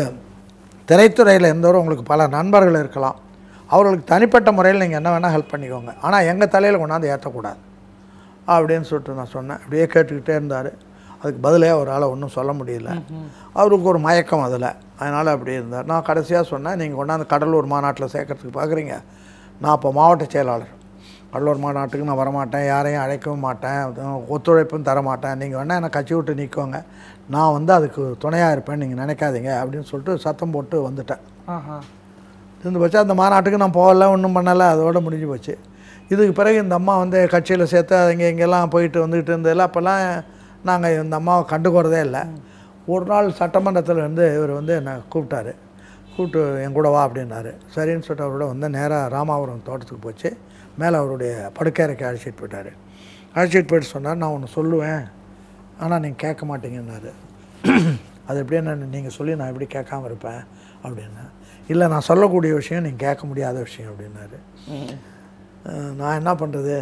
திரைத்துறையில் இருந்தவரும் உங்களுக்கு பல நண்பர்கள் இருக்கலாம் அவர்களுக்கு தனிப்பட்ட முறையில் நீங்கள் என்ன வேணால் ஹெல்ப் பண்ணிக்கோங்க ஆனால் எங்கள் தலையில் கொண்டாந்து ஏற்றக்கூடாது அப்படின்னு சொல்லிட்டு நான் சொன்னேன் அப்படியே கேட்டுக்கிட்டே இருந்தார் அதுக்கு பதிலே ஒரு ஒன்றும் சொல்ல முடியல அவருக்கு ஒரு மயக்கம் அதில் அதனால் அப்படி இருந்தார் நான் கடைசியாக சொன்னேன் நீங்கள் கொண்டாந்து கடலூர் மாநாட்டில் சேர்க்கறதுக்கு பார்க்குறீங்க நான் அப்போ மாவட்ட செயலாளர் கடலூர் மாநாட்டுக்கு நான் வரமாட்டேன் யாரையும் அழைக்கவும் மாட்டேன் ஒத்துழைப்பும் தரமாட்டேன் நீங்கள் வேணால் என்னை கட்சி விட்டு நிற்கோங்க நான் வந்து அதுக்கு துணையாக இருப்பேன் நீங்கள் நினைக்காதீங்க அப்படின்னு சொல்லிட்டு சத்தம் போட்டு வந்துட்டேன் இருந்து போச்சு அந்த மாநாட்டுக்கு நான் போகலை ஒன்றும் பண்ணலை அதோடு முடிஞ்சு போச்சு இதுக்கு பிறகு இந்த அம்மா வந்து கட்சியில் சேர்த்து இங்கே இங்கெல்லாம் போயிட்டு வந்துக்கிட்டு இருந்ததில்ல அப்போல்லாம் நாங்கள் இந்த அம்மாவை கண்டுக்கிறதே இல்லை ஒரு நாள் சட்டமன்றத்தில் வந்து இவர் வந்து என்னை கூப்பிட்டாரு கூப்பிட்டு என் கூட வா அப்படின்னாரு சரின்னு சொல்லிட்டு அவரோட வந்து நேராக ராமாபுரம் தோட்டத்துக்கு போச்சு மேலே அவருடைய படுக்கேரைக்கு அழைச்சிட்டு போயிட்டார் அழைச்சிட்டு போயிட்டு சொன்னார் நான் ஒன்று சொல்லுவேன் ஆனால் நீங்கள் கேட்க மாட்டீங்கன்னாரு அது எப்படி என்ன நீங்கள் சொல்லி நான் எப்படி கேட்காம இருப்பேன் அப்படின்னா இல்லை நான் சொல்லக்கூடிய விஷயம் நீங்கள் கேட்க முடியாத விஷயம் அப்படின்னாரு நான் என்ன பண்ணுறது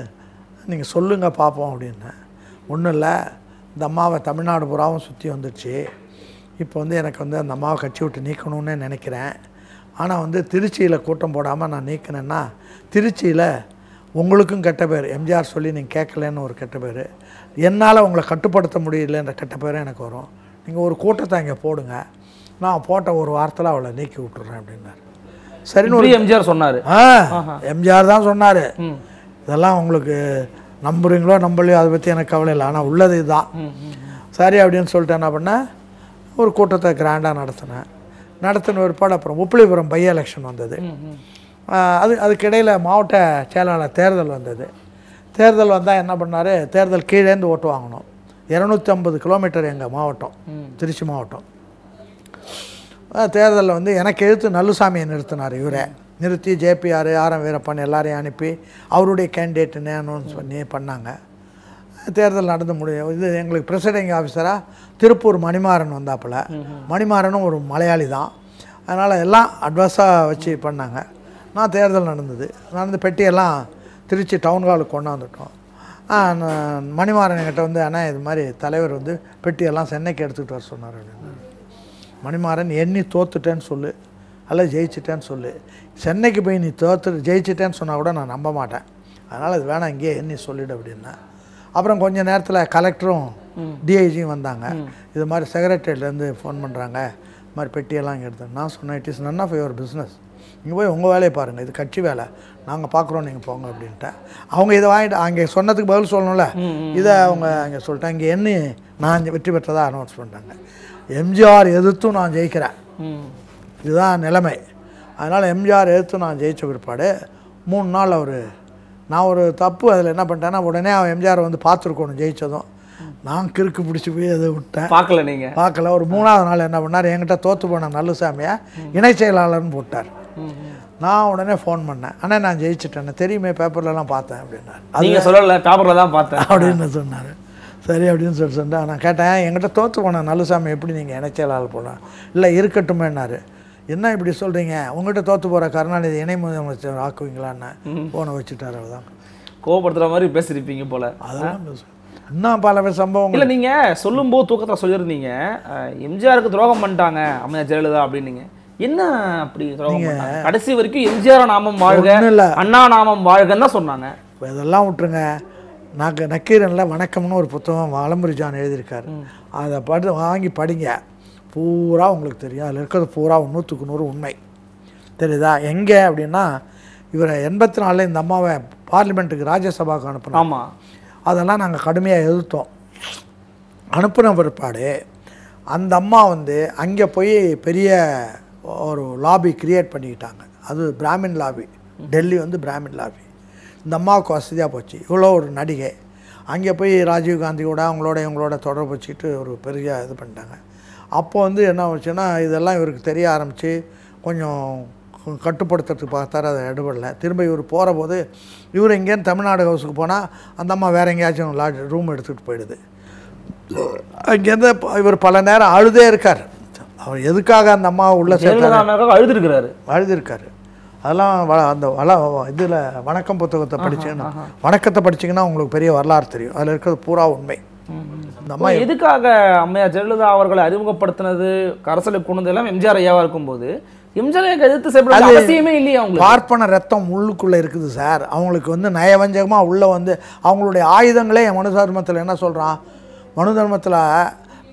நீங்கள் சொல்லுங்கள் பார்ப்போம் அப்படின்னேன் ஒன்றும் இல்லை இந்த அம்மாவை தமிழ்நாடு பூராவும் சுற்றி வந்துடுச்சு இப்போ வந்து எனக்கு வந்து அந்த அம்மாவை கட்சி விட்டு நீக்கணும்னு நினைக்கிறேன் ஆனால் வந்து திருச்சியில் கூட்டம் போடாமல் நான் நீக்கினேன்னா திருச்சியில் உங்களுக்கும் கெட்ட பேர் எம்ஜிஆர் சொல்லி நீங்கள் கேட்கலன்னு ஒரு கெட்ட பேர் என்னால் உங்களை கட்டுப்படுத்த முடியலன்ற கெட்ட பேரும் எனக்கு வரும் நீங்கள் ஒரு கூட்டத்தை அங்கே போடுங்க நான் போட்ட ஒரு வாரத்தில் அவளை நீக்கி விட்டுறேன் அப்படின்னாரு சரின்னு ஒரு எம்ஜிஆர் சொன்னார் ஆ எம்ஜிஆர் தான் சொன்னார் இதெல்லாம் உங்களுக்கு நம்புறீங்களோ நம்பலையோ அதை பற்றி எனக்கு கவலை இல்லை ஆனால் உள்ளது இதுதான் சரி அப்படின்னு சொல்லிட்டு என்ன பண்ணேன் ஒரு கூட்டத்தை கிராண்டாக நடத்தினேன் நடத்தின ஒரு அப்புறம் உப்பிலிபுரம் பை எலெக்ஷன் வந்தது அது அதுக்கிடையில் மாவட்ட செயலாளர் தேர்தல் வந்தது தேர்தல் வந்தால் என்ன பண்ணார் தேர்தல் கீழேந்து ஓட்டு வாங்கணும் இரநூத்தி ஐம்பது கிலோமீட்டர் எங்கள் மாவட்டம் திருச்சி மாவட்டம் தேர்தலில் வந்து எனக்கு எழுத்து நல்லுசாமியை நிறுத்தினார் இவரே நிறுத்தி ஜேபிஆர் ஆரம் வீரப்பன் எல்லாரையும் அனுப்பி அவருடைய கேண்டிடேட்டுன்னு அனௌன்ஸ் பண்ணி பண்ணாங்க தேர்தல் நடந்து முடியும் இது எங்களுக்கு ப்ரெசிடிங் ஆஃபீஸராக திருப்பூர் மணிமாறன் வந்தாப்பில் மணிமாறனும் ஒரு மலையாளி தான் அதனால் எல்லாம் அட்வைஸாக வச்சு பண்ணாங்க நான் தேர்தல் நடந்தது நடந்து பெட்டியெல்லாம் திருச்சி டவுன் ஹாலுக்கு கொண்டாந்துட்டோம் மணிமாறன் கிட்ட வந்து அண்ணா இது மாதிரி தலைவர் வந்து பெட்டியெல்லாம் சென்னைக்கு எடுத்துக்கிட்டு வர சொன்னார் மணிமாறன் எண்ணி தோத்துட்டேன்னு சொல்லு அல்ல ஜெயிச்சிட்டேன்னு சொல்லு சென்னைக்கு போய் நீ தோற்று ஜெயிச்சிட்டேன்னு சொன்னால் கூட நான் நம்ப மாட்டேன் அதனால் அது வேணாம் இங்கேயே நீ சொல்லிடு அப்படின்னா அப்புறம் கொஞ்சம் நேரத்தில் கலெக்டரும் டிஐஜியும் வந்தாங்க இது மாதிரி செக்ரட்டரியிலேருந்து ஃபோன் பண்ணுறாங்க இது மாதிரி பெட்டியெல்லாம் இங்கே எடுத்து நான் சொன்னேன் it is none of your business இங்கே போய் உங்கள் வேலையை பாருங்கள் இது கட்சி வேலை நாங்கள் பார்க்குறோம் நீங்கள் போங்க அப்படின்ட்டேன் அவங்க இதை வாங்கிட்டு அங்கே சொன்னதுக்கு பதில் சொல்லணும்ல இதை அவங்க அங்கே சொல்லிட்டேன் இங்கே என்ன நான் வெற்றி பெற்றதாக அனௌன்ஸ் பண்ணிட்டாங்க எம்ஜிஆர் எதிர்த்தும் நான் ஜெயிக்கிறேன் இதுதான் நிலைமை அதனால் எம்ஜிஆர் எடுத்து நான் ஜெயித்த பிற்பாடு மூணு நாள் அவர் நான் ஒரு தப்பு அதில் என்ன பண்ணிட்டேன்னா உடனே அவன் எம்ஜிஆர் வந்து பார்த்துருக்கணும் ஜெயித்ததும் நான் கிறுக்கு பிடிச்சி போய் அதை விட்டேன் பார்க்கல நீங்கள் பார்க்கல ஒரு மூணாவது நாள் என்ன பண்ணார் என்கிட்ட தோற்று போன நல்லசாமியை இணை செயலாளர்னு போட்டார் நான் உடனே ஃபோன் பண்ணேன் ஆனால் நான் ஜெயிச்சிட்டேன் தெரியுமே பேப்பர்லலாம் பார்த்தேன் அப்படின்னா அது சொல்லலை பேப்பரில் தான் பார்த்தேன் அப்படின்னு சொன்னார் சரி அப்படின்னு சொல்லி சொன்னேன் நான் கேட்டேன் என்கிட்ட தோற்று போனேன் நல்லசாமி எப்படி நீங்கள் செயலாளர் போனேன் இல்லை இருக்கட்டுமேன்னாரு என்ன இப்படி சொல்கிறீங்க உங்கள்கிட்ட தோற்று போகிற கருணாநிதி இணை முதலமைச்சர் ஆக்குவீங்களான்னு ஃபோனை வச்சுட்டார் அவர் தான் கோவப்படுத்துகிற மாதிரி பேசியிருப்பீங்க போல் அதெல்லாம் இன்னும் பல சம்பவம் இல்லை நீங்கள் சொல்லும்போது தூக்கத்தில் சொல்லியிருந்தீங்க எம்ஜிஆருக்கு துரோகம் பண்ணிட்டாங்க அம்மையா ஜெயலலிதா அப்படின்னீங்க என்ன அப்படி துரோகம் கடைசி வரைக்கும் எம்ஜிஆர் நாமம் வாழ்க அண்ணா நாமம் வாழ்கன்னு தான் சொன்னாங்க இதெல்லாம் விட்டுருங்க நாங்கள் நக்கீரனில் வணக்கம்னு ஒரு புத்தகம் வளம்புரிஜான் ஜான் எழுதியிருக்காரு அதை பாட்டு வாங்கி படிங்க பூரா உங்களுக்கு தெரியும் அதில் இருக்கிறது பூரா நூற்றுக்கு நூறு உண்மை தெரியுதா எங்கே அப்படின்னா இவர் எண்பத்தி நாலில் இந்த அம்மாவை பார்லிமெண்ட்டுக்கு ராஜ்யசபாவுக்கு அனுப்பினோம் ஆமாம் அதெல்லாம் நாங்கள் கடுமையாக எதிர்த்தோம் அனுப்பின பிற்பாடு அந்த அம்மா வந்து அங்கே போய் பெரிய ஒரு லாபி கிரியேட் பண்ணிக்கிட்டாங்க அது பிராமின் லாபி டெல்லி வந்து பிராமின் லாபி இந்த அம்மாவுக்கு வசதியாக போச்சு இவ்வளோ ஒரு நடிகை அங்கே போய் ராஜீவ்காந்தியோட அவங்களோட இவங்களோட தொடர்பு வச்சுக்கிட்டு ஒரு பெரிய இது பண்ணிட்டாங்க அப்போ வந்து என்ன ஆச்சுன்னா இதெல்லாம் இவருக்கு தெரிய ஆரம்பித்து கொஞ்சம் கட்டுப்படுத்துறதுக்கு பார்த்தார் அதை எடுபடல திரும்ப இவர் போகிற போது இவர் எங்கேயும் தமிழ்நாடு ஹவுஸுக்கு போனால் அந்த அம்மா வேறு எங்கேயாச்சும் லாட் ரூம் எடுத்துகிட்டு போயிடுது அங்கேருந்து இவர் பல நேரம் அழுதே இருக்கார் அவர் எதுக்காக அந்த அம்மா உள்ளே சேர்த்து அழுதுருக்கிறாரு அழுதுருக்காரு அதெல்லாம் அந்த வள இதில் வணக்கம் புத்தகத்தை படிச்சிங்கன்னா வணக்கத்தை படிச்சிங்கன்னா உங்களுக்கு பெரிய வரலாறு தெரியும் அதில் இருக்கிறது பூரா உண்மை நம்ம எதுக்காக அம்மையா ஜெயலலிதா அவர்களை அறிமுகப்படுத்தினது கரசலுக்கு கொண்டு எல்லாம் எம்ஜிஆர் ஐயாவா இருக்கும்போது எம்ஜிஆர் எதிர்த்து செயல்பட அவசியமே இல்லையா அவங்க பார்ப்பன ரத்தம் உள்ளுக்குள்ளே இருக்குது சார் அவங்களுக்கு வந்து நயவஞ்சகமாக உள்ளே வந்து அவங்களுடைய ஆயுதங்களே மனு தர்மத்தில் என்ன சொல்கிறான் மனு தர்மத்தில்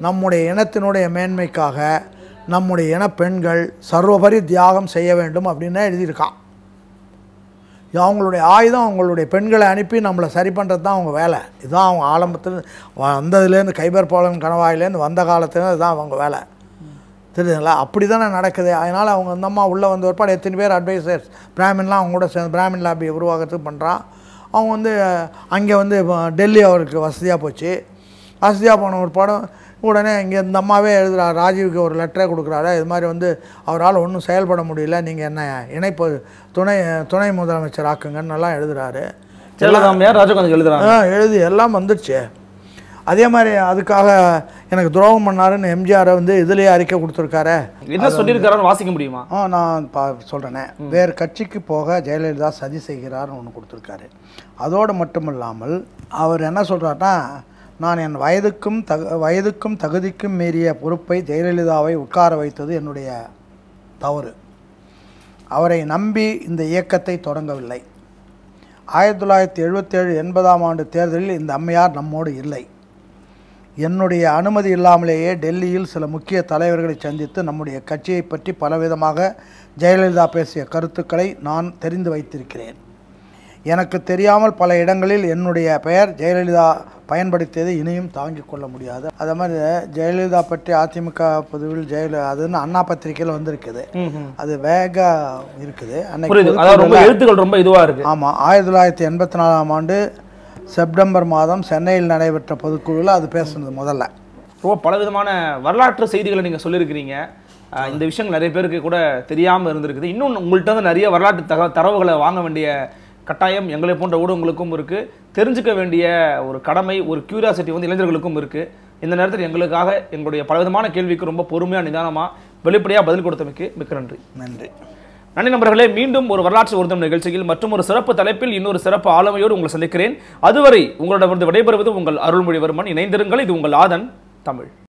நம்முடைய இனத்தினுடைய மேன்மைக்காக நம்முடைய பெண்கள் சர்வபரி தியாகம் செய்ய வேண்டும் அப்படின்னு எழுதியிருக்கான் அவங்களுடைய ஆயுதம் அவங்களுடைய பெண்களை அனுப்பி நம்மளை சரி பண்ணுறது தான் அவங்க வேலை இதுதான் அவங்க ஆலம்பத்தில் வந்ததுலேருந்து கைபர் பாலன் கணவாயிலேருந்து வந்த காலத்துலேருந்து இதுதான் அவங்க வேலை தெரியுதுங்களா அப்படி தானே நடக்குது அதனால் அவங்க அந்த அம்மா உள்ளே வந்த ஒருபாடு எத்தனை பேர் அட்வைசர்ஸ் பிராமின்லாம் அவங்க கூட சேர்ந்து பிராமின் லாபி உருவாகிறதுக்கு பண்ணுறான் அவங்க வந்து அங்கே வந்து டெல்லி அவருக்கு வசதியாக போச்சு வசதியாக போன ஒரு படம் உடனே இங்கே இந்த அம்மாவே எழுதுகிறார் ராஜீவுக்கு ஒரு லெட்டரை கொடுக்குறாரு இது மாதிரி வந்து அவரால் ஒன்றும் செயல்பட முடியல நீங்கள் என்ன இணைப்பு துணை துணை முதலமைச்சர் ஆக்குங்கன்னு எல்லாம் எழுதுகிறாரு எழுதி எல்லாம் வந்துடுச்சு அதே மாதிரி அதுக்காக எனக்கு துரோகம் பண்ணாருன்னு எம்ஜிஆரை வந்து இதுலேயே அறிக்கை கொடுத்துருக்காரு என்ன சொல்லியிருக்காரு வாசிக்க முடியுமா ஆ நான் பா சொல்கிறேனே வேறு கட்சிக்கு போக ஜெயலலிதா சதி செய்கிறார்னு ஒன்று கொடுத்துருக்காரு அதோடு மட்டும் இல்லாமல் அவர் என்ன சொல்கிறாருன்னா நான் என் வயதுக்கும் தக வயதுக்கும் தகுதிக்கும் மீறிய பொறுப்பை ஜெயலலிதாவை உட்கார வைத்தது என்னுடைய தவறு அவரை நம்பி இந்த இயக்கத்தை தொடங்கவில்லை ஆயிரத்தி தொள்ளாயிரத்தி எழுபத்தேழு எண்பதாம் ஆண்டு தேர்தலில் இந்த அம்மையார் நம்மோடு இல்லை என்னுடைய அனுமதி இல்லாமலேயே டெல்லியில் சில முக்கிய தலைவர்களை சந்தித்து நம்முடைய கட்சியை பற்றி பலவிதமாக ஜெயலலிதா பேசிய கருத்துக்களை நான் தெரிந்து வைத்திருக்கிறேன் எனக்கு தெரியாமல் பல இடங்களில் என்னுடைய பெயர் ஜெயலலிதா பயன்படுத்தியது இனியும் தாங்கிக் கொள்ள முடியாது அதே மாதிரி ஜெயலலிதா பற்றி அதிமுக பொதுவில் ஜெயல அதுன்னு அண்ணா பத்திரிகையில் வந்திருக்குது அது வேக இருக்குது அன்னைக்கு ரொம்ப இதுவாக இருக்குது ஆமாம் ஆயிரத்தி தொள்ளாயிரத்தி எண்பத்தி நாலாம் ஆண்டு செப்டம்பர் மாதம் சென்னையில் நடைபெற்ற பொதுக்குழுவில் அது பேசுனது முதல்ல ரொம்ப பல விதமான வரலாற்று செய்திகளை நீங்கள் சொல்லியிருக்கிறீங்க இந்த விஷயங்கள் நிறைய பேருக்கு கூட தெரியாமல் இருந்திருக்குது இன்னும் உங்கள்கிட்ட வந்து நிறைய வரலாற்று தக தரவுகளை வாங்க வேண்டிய கட்டாயம் எங்களை போன்ற ஊடகங்களுக்கும் இருக்குது தெரிஞ்சுக்க வேண்டிய ஒரு கடமை ஒரு க்யூரியாசிட்டி வந்து இளைஞர்களுக்கும் இருக்குது இந்த நேரத்தில் எங்களுக்காக எங்களுடைய பலவிதமான கேள்விக்கு ரொம்ப பொறுமையாக நிதானமாக வெளிப்படையாக பதில் கொடுத்தமைக்கு மிக்க நன்றி நன்றி நன்றி நண்பர்களே மீண்டும் ஒரு வரலாற்று ஒருத்தம் நிகழ்ச்சியில் மற்றும் ஒரு சிறப்பு தலைப்பில் இன்னொரு சிறப்பு ஆளுமையோடு உங்களை சந்திக்கிறேன் அதுவரை உங்களிடமிருந்து விடைபெறுவது உங்கள் அருள்மொழிவர்மன் இணைந்திருங்கள் இது உங்கள் ஆதன் தமிழ்